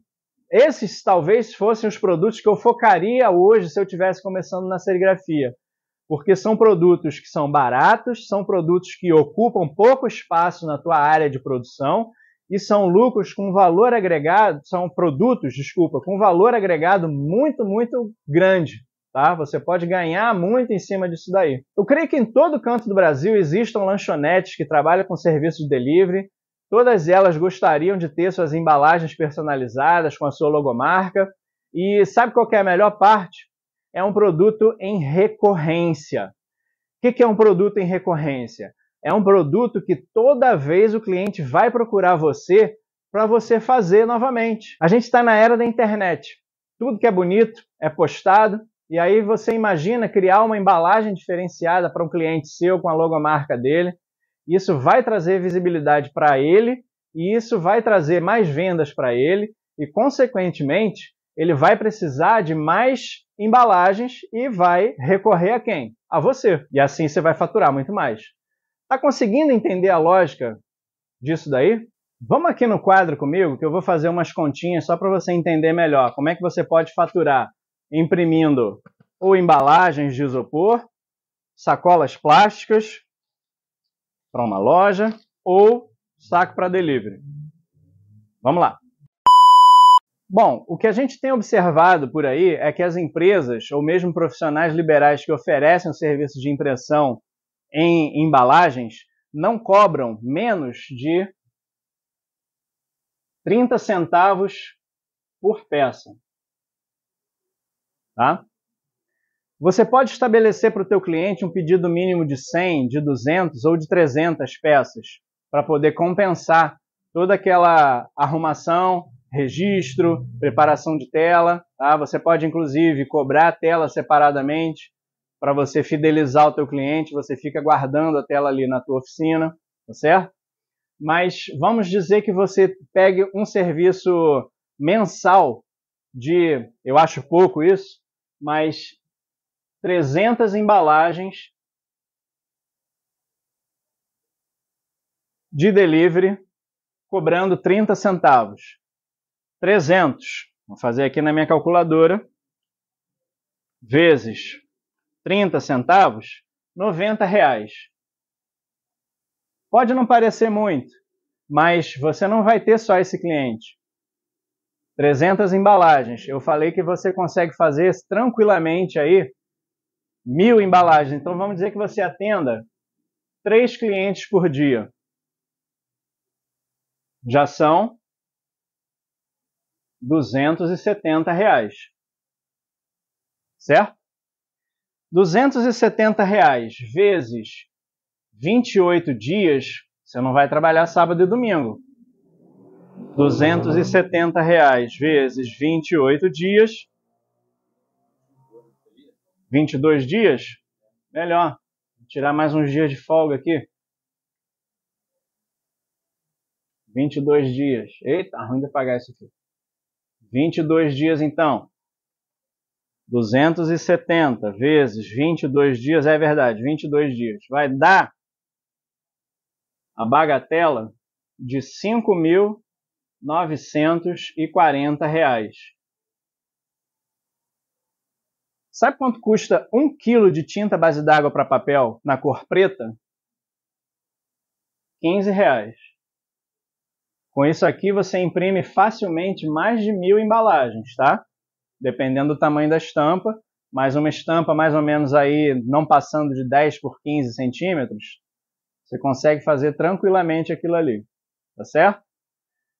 esses talvez fossem os produtos que eu focaria hoje se eu tivesse começando na serigrafia, porque são produtos que são baratos, são produtos que ocupam pouco espaço na tua área de produção e são lucros com valor agregado, são produtos, desculpa, com valor agregado muito, muito grande. Tá? Você pode ganhar muito em cima disso daí. Eu creio que em todo canto do Brasil existam lanchonetes que trabalham com serviço de delivery, Todas elas gostariam de ter suas embalagens personalizadas com a sua logomarca. E sabe qual é a melhor parte? É um produto em recorrência. O que é um produto em recorrência? É um produto que toda vez o cliente vai procurar você para você fazer novamente. A gente está na era da internet. Tudo que é bonito é postado. E aí você imagina criar uma embalagem diferenciada para um cliente seu com a logomarca dele. Isso vai trazer visibilidade para ele e isso vai trazer mais vendas para ele e, consequentemente, ele vai precisar de mais embalagens e vai recorrer a quem? A você. E assim você vai faturar muito mais. Tá conseguindo entender a lógica disso daí? Vamos aqui no quadro comigo que eu vou fazer umas continhas só para você entender melhor como é que você pode faturar imprimindo ou embalagens de isopor, sacolas plásticas, para uma loja ou saco para delivery. Vamos lá. Bom, o que a gente tem observado por aí é que as empresas ou mesmo profissionais liberais que oferecem o serviço de impressão em embalagens não cobram menos de 30 centavos por peça. Tá? Você pode estabelecer para o teu cliente um pedido mínimo de 100, de 200 ou de 300 peças para poder compensar toda aquela arrumação, registro, preparação de tela. Tá? Você pode, inclusive, cobrar a tela separadamente para você fidelizar o teu cliente. Você fica guardando a tela ali na tua oficina, tá certo? Mas vamos dizer que você pegue um serviço mensal de, eu acho pouco isso, mas 300 embalagens de delivery cobrando 30 centavos. 300, vou fazer aqui na minha calculadora, vezes 30 centavos, 90 reais. Pode não parecer muito, mas você não vai ter só esse cliente. 300 embalagens. Eu falei que você consegue fazer tranquilamente aí mil embalagens. Então vamos dizer que você atenda três clientes por dia. Já são 270 reais. Certo? 270 reais vezes 28 dias, você não vai trabalhar sábado e domingo. 270 reais vezes 28 dias 22 dias? Melhor. Vou tirar mais uns dias de folga aqui. 22 dias. Eita, ruim de pagar isso aqui. 22 dias então. 270 vezes 22 dias, é verdade, 22 dias. Vai dar a bagatela de R$ 5.940. Sabe quanto custa um quilo de tinta base d'água para papel na cor preta? 15 reais. Com isso aqui você imprime facilmente mais de mil embalagens, tá? Dependendo do tamanho da estampa, mas uma estampa mais ou menos aí não passando de 10 por 15 centímetros, você consegue fazer tranquilamente aquilo ali, tá certo?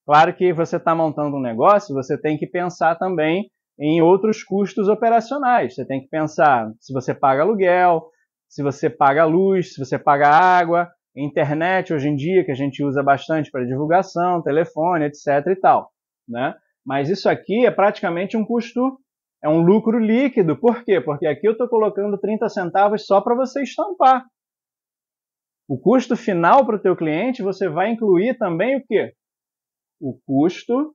Claro que você está montando um negócio, você tem que pensar também em outros custos operacionais. Você tem que pensar se você paga aluguel, se você paga luz, se você paga água, internet hoje em dia, que a gente usa bastante para divulgação, telefone, etc e tal, né? Mas isso aqui é praticamente um custo, é um lucro líquido. Por quê? Porque aqui eu estou colocando 30 centavos só para você estampar. O custo final para o teu cliente, você vai incluir também o quê? O custo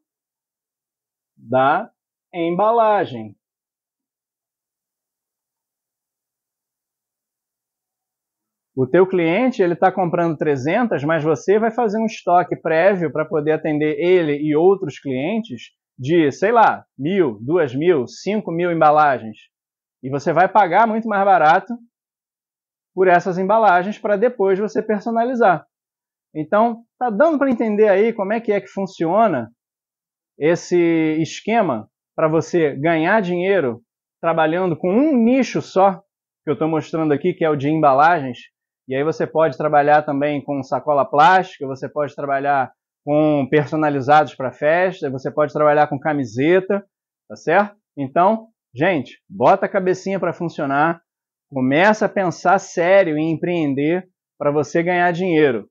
da embalagem O teu cliente ele está comprando 300, mas você vai fazer um estoque prévio para poder atender ele e outros clientes de, sei lá, mil, duas mil, cinco mil embalagens. E você vai pagar muito mais barato por essas embalagens para depois você personalizar. Então, tá dando para entender aí como é que é que funciona esse esquema para você ganhar dinheiro trabalhando com um nicho só, que eu estou mostrando aqui, que é o de embalagens. E aí você pode trabalhar também com sacola plástica, você pode trabalhar com personalizados para festa, você pode trabalhar com camiseta, tá certo? Então, gente, bota a cabecinha para funcionar, começa a pensar sério em empreender para você ganhar dinheiro.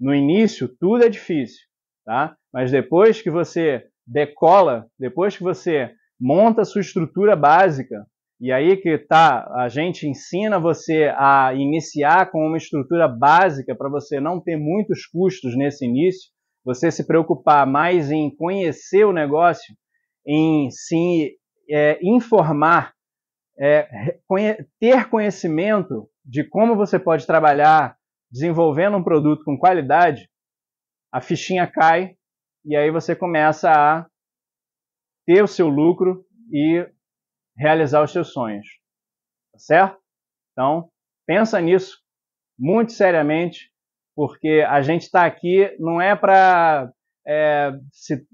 No início, tudo é difícil, tá? Mas depois que você decola, depois que você monta a sua estrutura básica, e aí que tá, a gente ensina você a iniciar com uma estrutura básica para você não ter muitos custos nesse início, você se preocupar mais em conhecer o negócio, em se é, informar, é, ter conhecimento de como você pode trabalhar desenvolvendo um produto com qualidade, a fichinha cai e aí você começa a ter o seu lucro e realizar os seus sonhos. Tá certo? Então, pensa nisso muito seriamente, porque a gente está aqui não é para é, se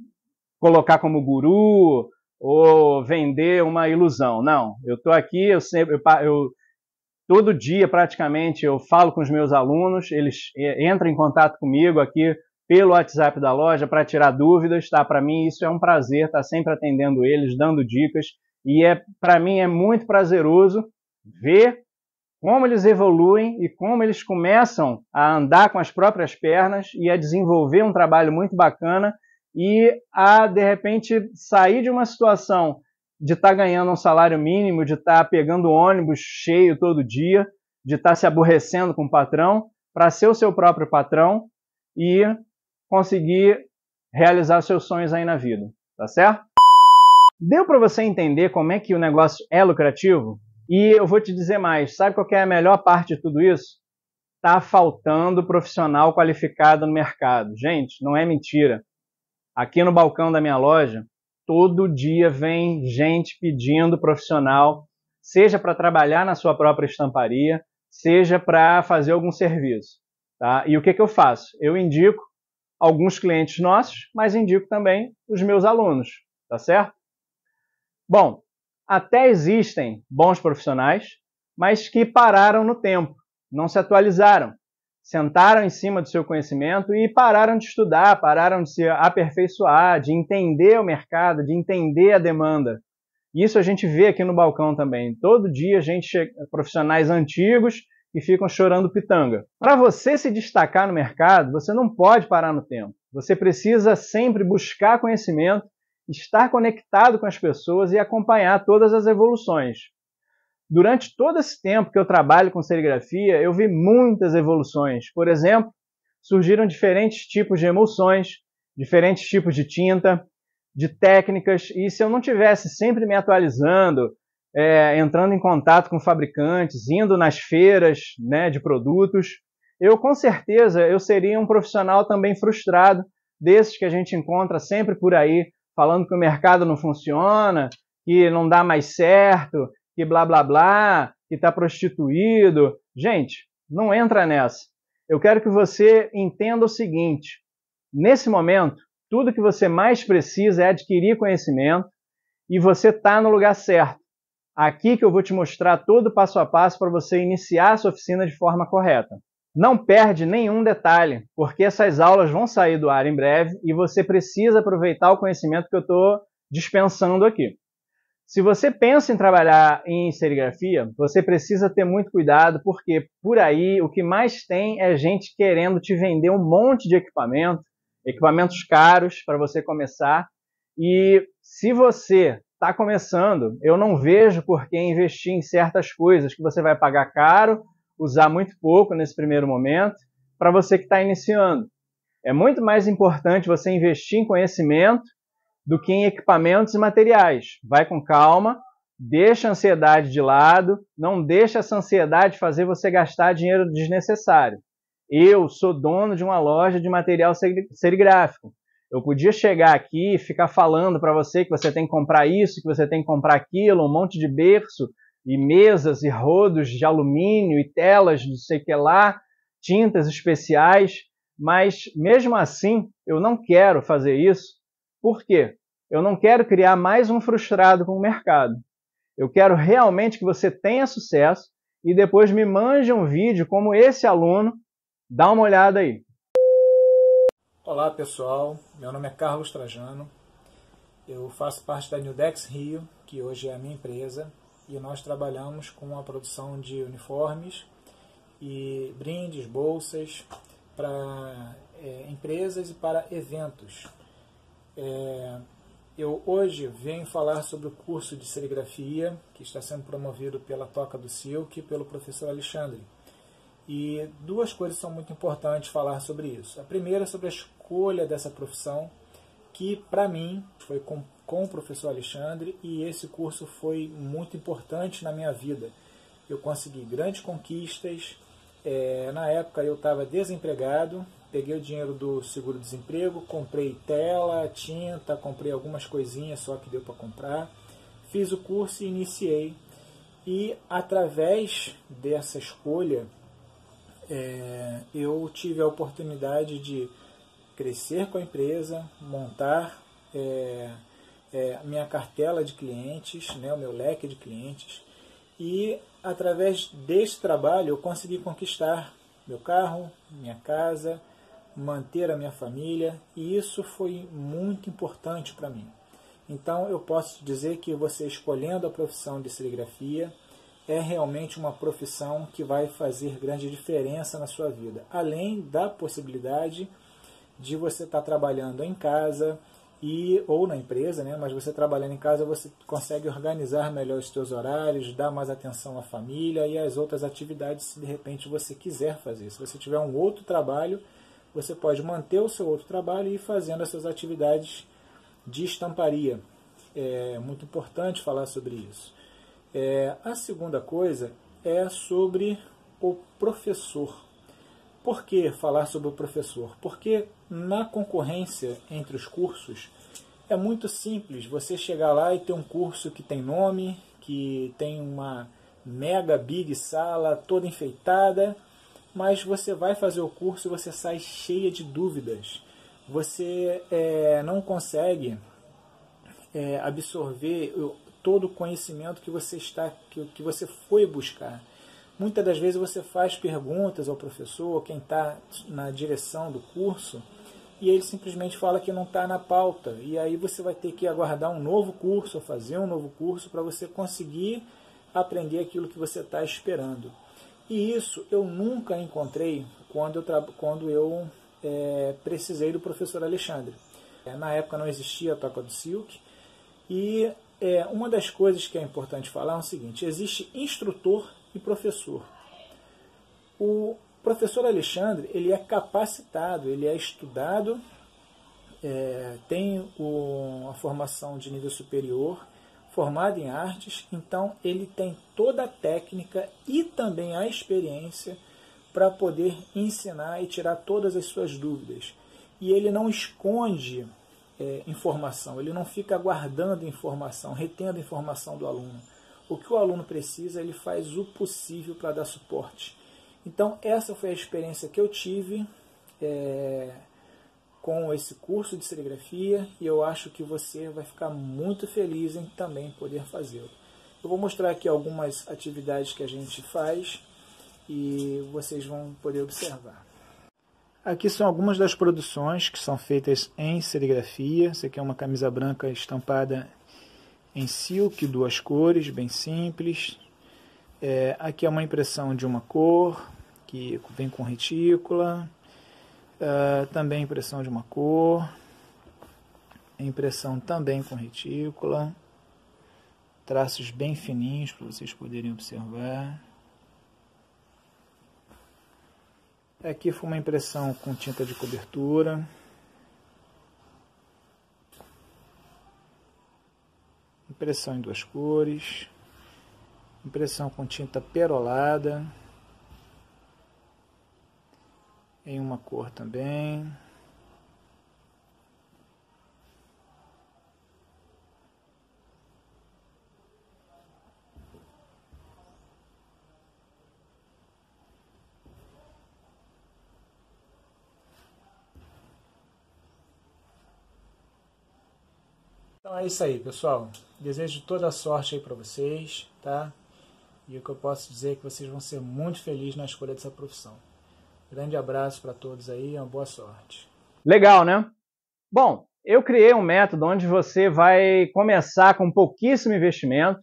colocar como guru ou vender uma ilusão. Não, eu estou aqui, eu sempre, eu, eu, todo dia praticamente eu falo com os meus alunos, eles é, entram em contato comigo aqui pelo WhatsApp da loja para tirar dúvidas, tá? Para mim isso é um prazer, tá sempre atendendo eles, dando dicas e é para mim é muito prazeroso ver como eles evoluem e como eles começam a andar com as próprias pernas e a desenvolver um trabalho muito bacana e a de repente sair de uma situação de estar tá ganhando um salário mínimo, de estar tá pegando ônibus cheio todo dia, de estar tá se aborrecendo com o patrão, para ser o seu próprio patrão e conseguir realizar seus sonhos aí na vida, tá certo? Deu para você entender como é que o negócio é lucrativo? E eu vou te dizer mais, sabe qual é a melhor parte de tudo isso? Tá faltando profissional qualificado no mercado. Gente, não é mentira. Aqui no balcão da minha loja, todo dia vem gente pedindo profissional, seja para trabalhar na sua própria estamparia, seja para fazer algum serviço. Tá? E o que, que eu faço? Eu indico alguns clientes nossos, mas indico também os meus alunos, tá certo? Bom, até existem bons profissionais, mas que pararam no tempo, não se atualizaram, sentaram em cima do seu conhecimento e pararam de estudar, pararam de se aperfeiçoar, de entender o mercado, de entender a demanda. Isso a gente vê aqui no balcão também. Todo dia a gente profissionais antigos e ficam chorando pitanga. Para você se destacar no mercado, você não pode parar no tempo. Você precisa sempre buscar conhecimento, estar conectado com as pessoas e acompanhar todas as evoluções. Durante todo esse tempo que eu trabalho com serigrafia, eu vi muitas evoluções. Por exemplo, surgiram diferentes tipos de emulsões, diferentes tipos de tinta, de técnicas, e se eu não tivesse sempre me atualizando, é, entrando em contato com fabricantes, indo nas feiras né, de produtos. Eu, com certeza, eu seria um profissional também frustrado, desses que a gente encontra sempre por aí, falando que o mercado não funciona, que não dá mais certo, que blá blá blá, que está prostituído. Gente, não entra nessa. Eu quero que você entenda o seguinte: nesse momento, tudo que você mais precisa é adquirir conhecimento e você está no lugar certo. Aqui que eu vou te mostrar todo o passo a passo para você iniciar a sua oficina de forma correta. Não perde nenhum detalhe, porque essas aulas vão sair do ar em breve e você precisa aproveitar o conhecimento que eu estou dispensando aqui. Se você pensa em trabalhar em serigrafia, você precisa ter muito cuidado, porque por aí o que mais tem é gente querendo te vender um monte de equipamento, equipamentos caros para você começar. E se você está começando. Eu não vejo por que investir em certas coisas que você vai pagar caro, usar muito pouco nesse primeiro momento, para você que está iniciando. É muito mais importante você investir em conhecimento do que em equipamentos e materiais. Vai com calma, deixa a ansiedade de lado, não deixa essa ansiedade fazer você gastar dinheiro desnecessário. Eu sou dono de uma loja de material serigráfico. Eu podia chegar aqui e ficar falando para você que você tem que comprar isso, que você tem que comprar aquilo, um monte de berço e mesas e rodos de alumínio e telas, não sei o que lá, tintas especiais, mas mesmo assim eu não quero fazer isso. Por quê? Eu não quero criar mais um frustrado com o mercado. Eu quero realmente que você tenha sucesso e depois me mande um vídeo como esse aluno. Dá uma olhada aí. Olá, pessoal. Meu nome é Carlos Trajano. Eu faço parte da Nudex Rio, que hoje é a minha empresa, e nós trabalhamos com a produção de uniformes e brindes, bolsas para é, empresas e para eventos. É, eu hoje venho falar sobre o curso de serigrafia que está sendo promovido pela Toca do Silk e pelo professor Alexandre. E duas coisas são muito importantes falar sobre isso. A primeira é sobre as escolha dessa profissão, que para mim foi com, com o professor Alexandre e esse curso foi muito importante na minha vida. Eu consegui grandes conquistas. É, na época eu estava desempregado, peguei o dinheiro do seguro-desemprego, comprei tela, tinta, comprei algumas coisinhas só que deu para comprar, fiz o curso e iniciei. E através dessa escolha, é, eu tive a oportunidade de crescer com a empresa, montar é, é, minha cartela de clientes, né, o meu leque de clientes, e através deste trabalho eu consegui conquistar meu carro, minha casa, manter a minha família, e isso foi muito importante para mim. Então eu posso dizer que você escolhendo a profissão de serigrafia é realmente uma profissão que vai fazer grande diferença na sua vida, além da possibilidade de você estar tá trabalhando em casa e ou na empresa, né? Mas você trabalhando em casa você consegue organizar melhor os seus horários, dar mais atenção à família e às outras atividades se de repente você quiser fazer. Se você tiver um outro trabalho, você pode manter o seu outro trabalho e ir fazendo as suas atividades de estamparia. É muito importante falar sobre isso. É, a segunda coisa é sobre o professor. Por que falar sobre o professor? Porque na concorrência entre os cursos é muito simples você chegar lá e ter um curso que tem nome, que tem uma mega big sala toda enfeitada, mas você vai fazer o curso e você sai cheia de dúvidas. Você é, não consegue é, absorver todo o conhecimento que você está que, que você foi buscar. Muitas das vezes você faz perguntas ao professor, quem está na direção do curso, e ele simplesmente fala que não está na pauta. E aí você vai ter que aguardar um novo curso, ou fazer um novo curso, para você conseguir aprender aquilo que você está esperando. E isso eu nunca encontrei quando eu, quando eu é, precisei do professor Alexandre. É, na época não existia a Toca do Silk, e é, uma das coisas que é importante falar é o seguinte: existe instrutor e professor. O professor Alexandre ele é capacitado, ele é estudado, é, tem o, a formação de nível superior, formado em artes, então ele tem toda a técnica e também a experiência para poder ensinar e tirar todas as suas dúvidas. E ele não esconde é, informação, ele não fica guardando informação, retendo informação do aluno o que o aluno precisa, ele faz o possível para dar suporte. Então, essa foi a experiência que eu tive é, com esse curso de serigrafia e eu acho que você vai ficar muito feliz em também poder fazê-lo. Eu vou mostrar aqui algumas atividades que a gente faz e vocês vão poder observar. Aqui são algumas das produções que são feitas em serigrafia. Essa aqui é uma camisa branca estampada em silk, duas cores, bem simples. É, aqui é uma impressão de uma cor, que vem com retícula. É, também impressão de uma cor. Impressão também com retícula. Traços bem fininhos para vocês poderem observar. Aqui foi uma impressão com tinta de cobertura. impressão em duas cores, impressão com tinta perolada, em uma cor também. Então é isso aí, pessoal. Desejo toda a sorte aí para vocês, tá? E o que eu posso dizer é que vocês vão ser muito felizes na escolha dessa profissão. Grande abraço para todos aí e uma boa sorte. Legal, né? Bom, eu criei um método onde você vai começar com pouquíssimo investimento,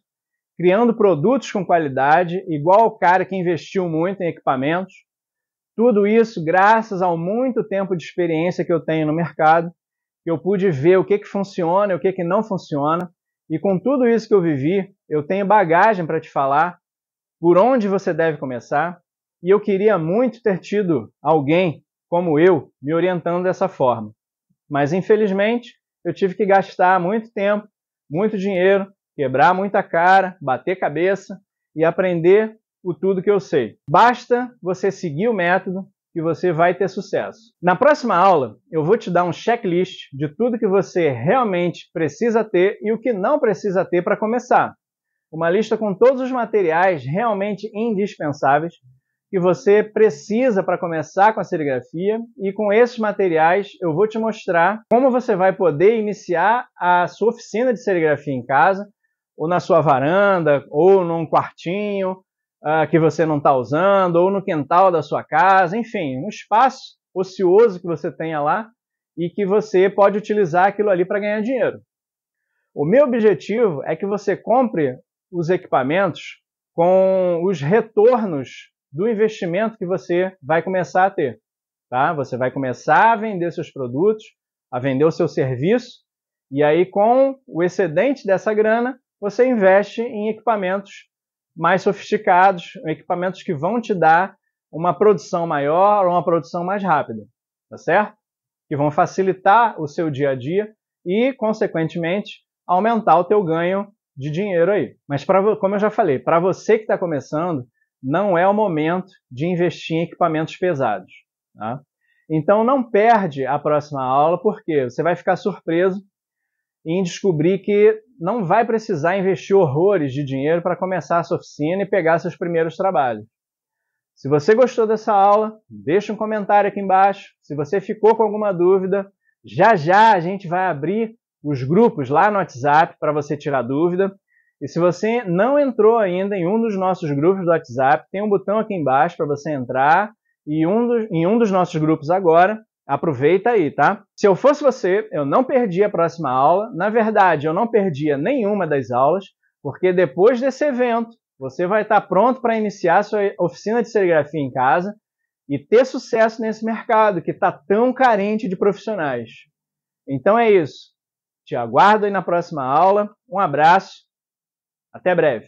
criando produtos com qualidade, igual o cara que investiu muito em equipamentos. Tudo isso graças ao muito tempo de experiência que eu tenho no mercado, que eu pude ver o que, que funciona e o que, que não funciona e com tudo isso que eu vivi, eu tenho bagagem para te falar por onde você deve começar. E eu queria muito ter tido alguém como eu me orientando dessa forma. Mas infelizmente, eu tive que gastar muito tempo, muito dinheiro, quebrar muita cara, bater cabeça e aprender o tudo que eu sei. Basta você seguir o método que você vai ter sucesso. Na próxima aula, eu vou te dar um checklist de tudo que você realmente precisa ter e o que não precisa ter para começar. Uma lista com todos os materiais realmente indispensáveis que você precisa para começar com a serigrafia e com esses materiais eu vou te mostrar como você vai poder iniciar a sua oficina de serigrafia em casa, ou na sua varanda, ou num quartinho, ah, que você não está usando, ou no quintal da sua casa, enfim, um espaço ocioso que você tenha lá e que você pode utilizar aquilo ali para ganhar dinheiro. O meu objetivo é que você compre os equipamentos com os retornos do investimento que você vai começar a ter. Tá? Você vai começar a vender seus produtos, a vender o seu serviço, e aí com o excedente dessa grana, você investe em equipamentos mais sofisticados, equipamentos que vão te dar uma produção maior ou uma produção mais rápida, tá certo? Que vão facilitar o seu dia a dia e, consequentemente, aumentar o teu ganho de dinheiro aí. Mas pra, como eu já falei, para você que está começando, não é o momento de investir em equipamentos pesados. Tá? Então não perde a próxima aula, porque você vai ficar surpreso em descobrir que não vai precisar investir horrores de dinheiro para começar sua oficina e pegar seus primeiros trabalhos. Se você gostou dessa aula, deixa um comentário aqui embaixo. Se você ficou com alguma dúvida, já já a gente vai abrir os grupos lá no WhatsApp para você tirar dúvida. E se você não entrou ainda em um dos nossos grupos do WhatsApp, tem um botão aqui embaixo para você entrar e um dos, em um dos nossos grupos agora Aproveita aí, tá? Se eu fosse você, eu não perdi a próxima aula. Na verdade, eu não perdia nenhuma das aulas, porque depois desse evento, você vai estar pronto para iniciar sua oficina de serigrafia em casa e ter sucesso nesse mercado que está tão carente de profissionais. Então é isso. Te aguardo aí na próxima aula. Um abraço. Até breve.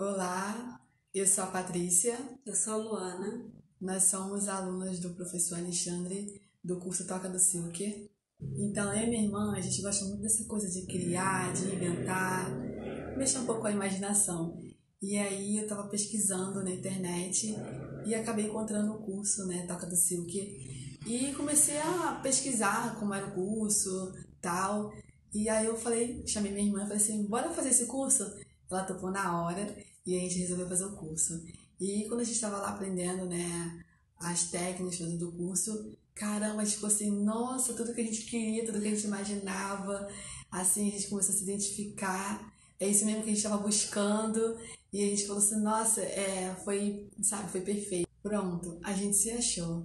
Olá, eu sou a Patrícia. Eu sou a Luana. Nós somos alunas do professor Alexandre do curso Toca do Silker. Então, eu e minha irmã, a gente gosta muito dessa coisa de criar, de inventar, mexer um pouco com a imaginação. E aí eu estava pesquisando na internet e acabei encontrando o curso, né, Toca do Silk. E comecei a pesquisar como era o curso, tal. E aí eu falei, chamei minha irmã e falei assim, bora fazer esse curso? Ela topou na hora e a gente resolveu fazer o curso. E quando a gente estava lá aprendendo, né, as técnicas do curso, caramba, tipo assim, nossa, tudo que a gente queria, tudo que a gente imaginava, assim, a gente começou a se identificar, é isso mesmo que a gente estava buscando, e a gente falou assim, nossa, é, foi, sabe, foi perfeito. Pronto, a gente se achou.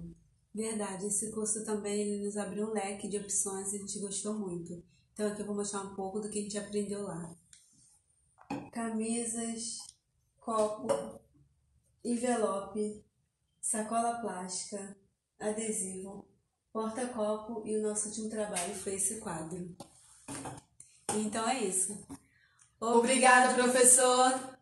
Verdade, esse curso também nos abriu um leque de opções e a gente gostou muito. Então aqui eu vou mostrar um pouco do que a gente aprendeu lá. Camisas, copo, envelope, sacola plástica, adesivo, porta-copo e o nosso último trabalho foi esse quadro. Então é isso. Obrigada, professor!